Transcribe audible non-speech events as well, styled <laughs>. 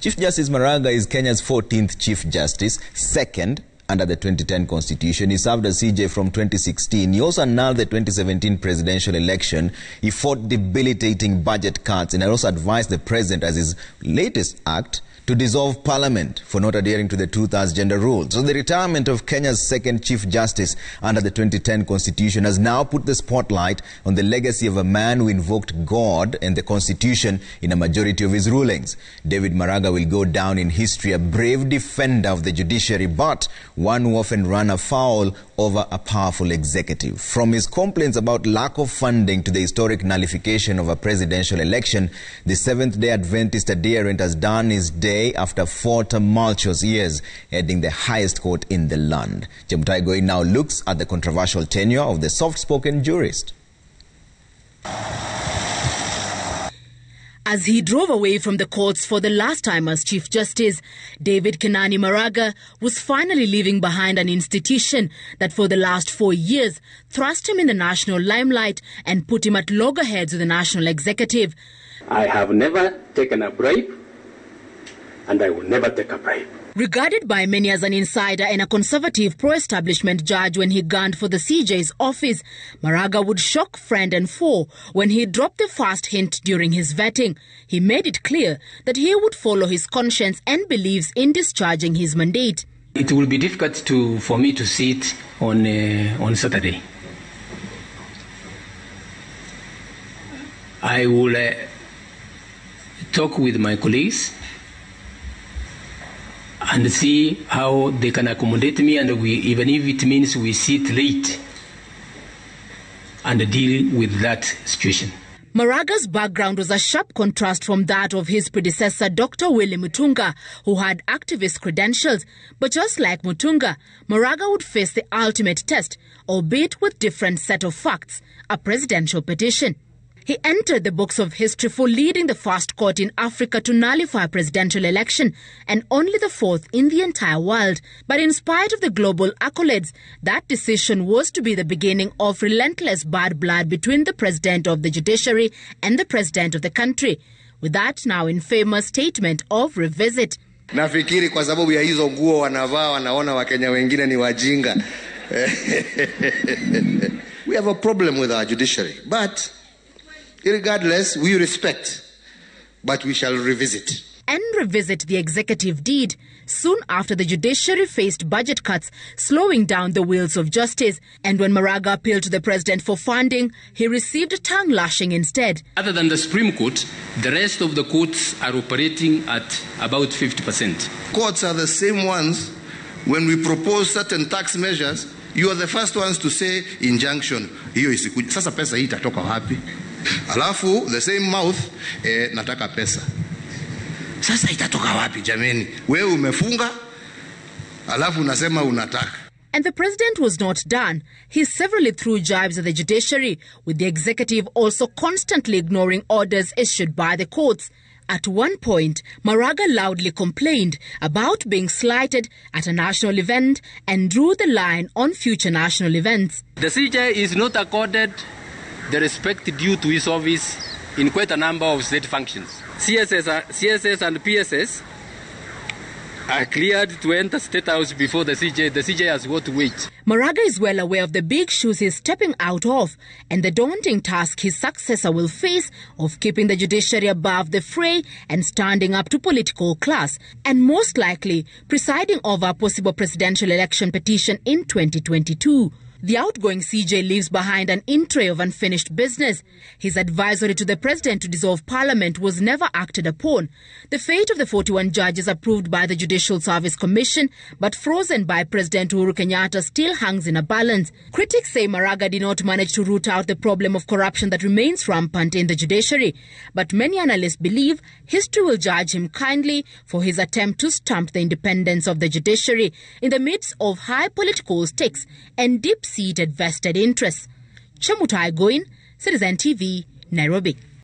Chief Justice Maraga is Kenya's 14th Chief Justice, second under the 2010 constitution. He served as CJ from 2016. He also annulled the 2017 presidential election. He fought debilitating budget cuts and also advised the president as his latest act to dissolve parliament for not adhering to the two-thirds gender rule. So the retirement of Kenya's second chief justice under the 2010 constitution has now put the spotlight on the legacy of a man who invoked God and the constitution in a majority of his rulings. David Maraga will go down in history, a brave defender of the judiciary, but one who often ran afoul over a powerful executive. From his complaints about lack of funding to the historic nullification of a presidential election, the Seventh-day Adventist adherent has done his day after four tumultuous years, heading the highest court in the land. Jemutai Goi now looks at the controversial tenure of the soft-spoken jurist. as he drove away from the courts for the last time as Chief Justice. David Kanani Maraga was finally leaving behind an institution that for the last four years thrust him in the national limelight and put him at loggerheads with the national executive. I have never taken a bribe and I will never take a bribe. Regarded by many as an insider and a conservative pro-establishment judge when he gunned for the CJ's office, Maraga would shock friend and foe when he dropped the first hint during his vetting. He made it clear that he would follow his conscience and believes in discharging his mandate. It will be difficult to, for me to sit on, uh, on Saturday. I will uh, talk with my colleagues and see how they can accommodate me and we, even if it means we sit late and deal with that situation. Maraga's background was a sharp contrast from that of his predecessor, Dr. Willie Mutunga, who had activist credentials. But just like Mutunga, Maraga would face the ultimate test, albeit with different set of facts, a presidential petition. He entered the books of history for leading the first court in Africa to nullify a presidential election and only the fourth in the entire world. But in spite of the global accolades, that decision was to be the beginning of relentless bad blood between the president of the judiciary and the president of the country. With that now infamous statement of revisit. Nafikiri kwa sababu ya hizo nguo wanavaa wanaona Wakenya wengine ni wajinga. <laughs> we have a problem with our judiciary, but Regardless, we respect, but we shall revisit. And revisit the executive deed soon after the judiciary faced budget cuts, slowing down the wheels of justice. And when Maraga appealed to the president for funding, he received a tongue lashing instead. Other than the Supreme Court, the rest of the courts are operating at about 50%. Courts are the same ones when we propose certain tax measures. You are the first ones to say injunction. Hiyo isiku. Sasa pesa hii itatoka wapi? alafu the same mouth eh, nataka pesa. Sasa itatoka wapi jameni? Wewe umefunga alafu unasema unataka And the president was not done. He severally threw jibes at the judiciary, with the executive also constantly ignoring orders issued by the courts. At one point, Maraga loudly complained about being slighted at a national event and drew the line on future national events. The CJ is not accorded the respect due to his office in quite a number of state functions. CSS, CSS and PSS are cleared to enter State House before the CJ. The CJ has what to wait. Maraga is well aware of the big shoes he's stepping out of and the daunting task his successor will face of keeping the judiciary above the fray and standing up to political class and most likely presiding over a possible presidential election petition in 2022. The outgoing CJ leaves behind an in tray of unfinished business. His advisory to the president to dissolve parliament was never acted upon. The fate of the 41 judges approved by the Judicial Service Commission but frozen by President Uhuru Kenyatta still hangs in a balance. Critics say Maraga did not manage to root out the problem of corruption that remains rampant in the judiciary. But many analysts believe history will judge him kindly for his attempt to stamp the independence of the judiciary in the midst of high political stakes and deep seated vested interests. Chemutai Goin, Citizen TV, Nairobi.